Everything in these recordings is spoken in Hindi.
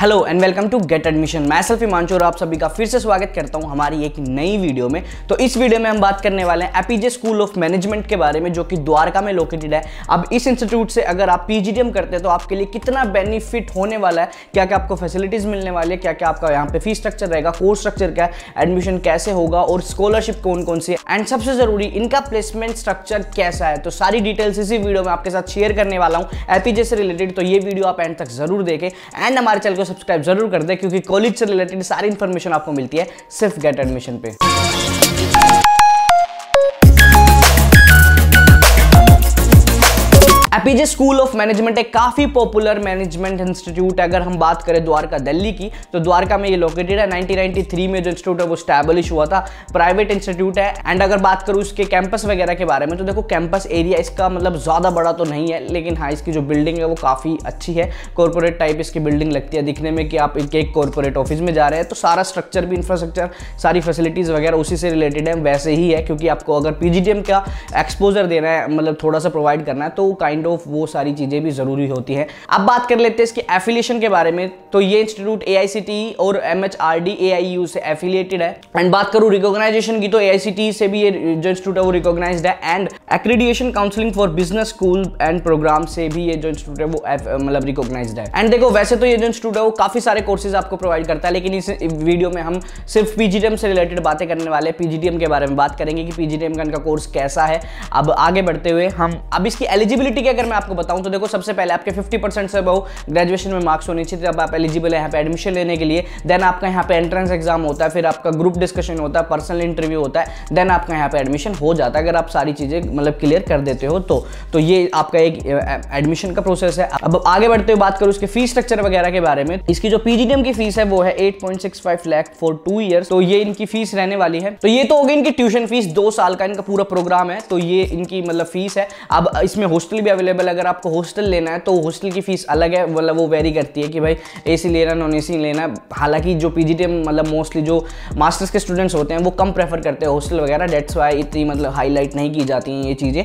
hello and welcome to get admission मैं सेल्फी मानचो और आप सभी का फिर से स्वागत करता हूं हमारी एक नई वीडियो में तो इस वीडियो में हम बात करने वाले हैं एपीजे स्कूल ऑफ मैनेजमेंट के बारे में जो कि द्वारका में लोकेटेड है अब इस इंस्टीट्यूट से अगर आप पीजीडीएम करते हैं तो आपके लिए कितना बेनिफिट होने वाला है क्या क्या आपको फैसिलिटीज़ मिलने वाली है क्या क्या आपका यहाँ पे फीस स्ट्रक्चर रहेगा कोर्स स्ट्रक्चर क्या है एडमिशन कैसे होगा और स्कॉलरशिप कौन कौन सी है एंड सबसे ज़रूरी इनका प्लेसमेंट स्ट्रक्चर कैसा है तो सारी डिटेल्स इसी वीडियो में आपके साथ शेयर करने वाला हूँ एपीजे से रिलेटेड तो ये वीडियो आप एंड तक जरूर देखें एंड हमारे चैनल को सब्सक्राइब जरूर कर दें क्योंकि कॉलेज से रिलेटेड सारी इन्फॉर्मेशन आपको मिलती है सिर्फ गेट एडमिशन पे एपीजे स्कूल ऑफ मैनेजमेंट एक काफ़ी पॉपुलर मैनेजमेंट इंस्टीट्यूट है अगर हम बात करें द्वारका दिल्ली की तो द्वारका में ये लोकेटेड है 1993 में जो इंस्टीट्यूट है वो स्टैब्लिश हुआ था प्राइवेट इंस्टीट्यूट है एंड अगर बात करूँ इसके कैंपस वगैरह के बारे में तो देखो कैंपस एरिया इसका मतलब ज़्यादा बड़ा तो नहीं है लेकिन हाँ इसकी जो बिल्डिंग है वो काफ़ी अच्छी है कॉरपोरेट टाइप इसकी बिल्डिंग लगती है दिखने में कि आप एक एक कॉरपोरेट ऑफिस में जा रहे हैं तो सारा स्ट्रक्चर भी इंफ्रास्ट्रक्चर सारी फैसिलिटीज़ वगैरह उसी से रिलेटेड है वैसे ही है क्योंकि आपको अगर पीजीटीएम का एक्सपोजर देना है मतलब थोड़ा सा प्रोवाइड करना है तो काइंड ऑफ वो सारी चीज़ें भी ज़रूरी होती हैं अब बात कर लेते हैं इसके एफिलिएशन के बारे में तो ये इंस्टीट्यूट ए और एम एच से एफिलिएटेड है एंड बात करूँ रिकॉग्नाइजेशन की तो ए से भी ये जो इंस्टीट्यूट है वो रिकॉग्नाइज है and accreditation counselling for business school and programme से भी ये जो इंस्टीट्यूट है वो मतलब रिकॉग्नाइज है एंड देखो वैसे तो ये जो इंस्टीट्यूट है वो काफ़ी सारे कोर्सेज आपको प्रोवाइड करता है लेकिन इस वीडियो में हम सिर्फ पीजीटीएम से रिलेटेड बातें करने वाले हैं पीजीटीएम के बारे में बात करेंगे कि पीजीटीएम का इनका कोर्स कैसा है अब आगे बढ़ते हुए हम अब इसकी एलिजिबिलिटी क्या अगर मैं आपको बताऊं तो देखो सबसे पहले आपके 50% परसेंट से बहु ग्रेजुएशन में मार्क्स होने चाहिए अब आप एलिजिबल है यहाँ पे एडमिशन लेने के लिए देन आपका यहाँ पे एंट्रेंस एग्जाम होता है फिर आपका ग्रुप डिस्कशन होता है पर्सनल इंटरव्यू होता है देन आपका यहाँ पे एडमिशन हो जाता है अगर आप सारी चीज़ें मतलब क्लियर कर देते हो तो तो ये आपका एक एडमिशन का प्रोसेस है अब आगे बढ़ते हुए बात करूँ उसके फीस स्ट्रक्चर वगैरह के बारे में इसकी जो पीजीडीएम की फीस है वो है eight point six five lakh for two year तो ये इनकी फीस रहने वाली है तो ये तो होगी इनकी ट्यूशन फीस दो साल का इनका पूरा प्रोग्राम है तो ये इनकी मतलब फीस है अब इसमें हॉस्टल भी अवेलेबल अवेलेबल अगर आपको हॉस्टल लेना है तो हॉस्टल की फ़ीस अलग है मतलब वो वेरी करती है कि भाई ए सी लेना नॉन ए सी लेना हालांकि जो पी मतलब मोस्टली जो मास्टर्स के स्टूडेंट्स होते हैं वो कम प्रेफर करते हैं हॉस्टल वगैरह डेट्स वाई इतनी मतलब हाईलाइट नहीं की जाती हैं ये चीज़ें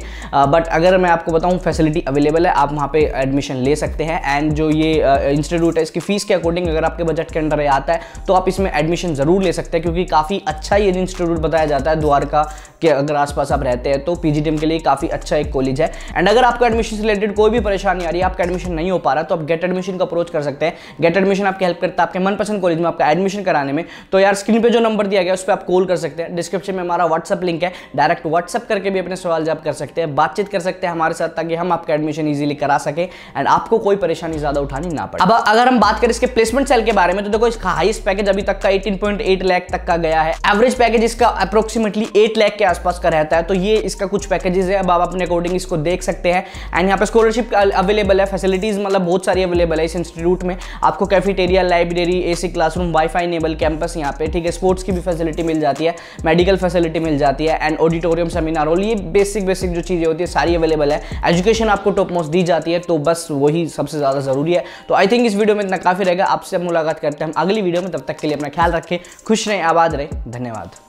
बट अगर मैं आपको बताऊँ फैसिलिटी अवेलेबल है आप वहाँ पर एडमिशन ले सकते हैं एंड जो ये इंस्टीट्यूट है इसकी फ़ीस के अकॉर्डिंग अगर आपके बजट के अंडर आता है तो आप इसमें एडमिशन ज़रूर ले सकते हैं क्योंकि काफ़ी अच्छा ये इंस्टीट्यूट बताया जाता है द्वारका के अगर आसपास आप रहते हैं तो पी के लिए काफ़ी अच्छा एक कॉलेज है एंड अगर आपका एडमिशन से रिलेटेड कोई भी परेशानी आ रही है आपका एडमिशन नहीं हो पा रहा तो आप गेट एडमिशन का अप्रोच कर सकते हैं गेट एडमिशन आपकी हेल्प करता है आपके मनपसंद कॉलेज में आपका एडमिशन कराने में तो यार स्क्रीन पर जो नंबर दिया गया उस पर आप कॉल कर सकते हैं डिस्क्रिप्शन में हमारा व्हाट्सअप लिंक है डायरेक्ट व्हाट्सअप करके भी अपने सवाल जवाब कर सकते हैं बातचीत कर सकते हैं हमारे साथ ताकि हम आपका एडमिशन ईजिली करा सके एंड आपको कोई परेशानी ज़्यादा उठानी ना पड़े अब अगर हम बात करें इसके प्लेसमेंट सेल के बारे में तो देखो इसका हाइस्ट पैकेज अभी तक का 18.8 लाख तक का गया है एवरेज पैकेज इसका अप्रोक्सीमेटली 8 लाख के आसपास का रहता है तो ये इसका कुछ पैकेजेस है अब आप अपने अकॉर्डिंग इसको देख सकते हैं एंड यहाँ पे स्कॉलरशिप अवेलेबल है फैसिलिटीज़ मतलब बहुत सारी अवेलेबल है इस इंस्टीट्यूट में आपको cafeteria library A C classroom WiFi enable campus यहाँ पे ठीक है स्पोर्ट्स की भी फैसिलिटी मिल जाती है मेडिकल फैसिलिटी मिल जाती है एंड ऑडिटोरियम सेमिनार और ये बेसिक बेसिक जो चीज़ें होती है सारी अवेलेबल है एजुकेशन आपको टॉप मोस्ट दी जाती है तो बस वही सबसे ज़्यादा ज़रूरी है तो आई थिंक इस वीडियो में इतना काफ़ी रहेगा आपसे मुलाकात करते हैं हम अगली वीडियो में तब तक के लिए अपना ख्याल रखें खुश रहें आबाद रहें धन्यवाद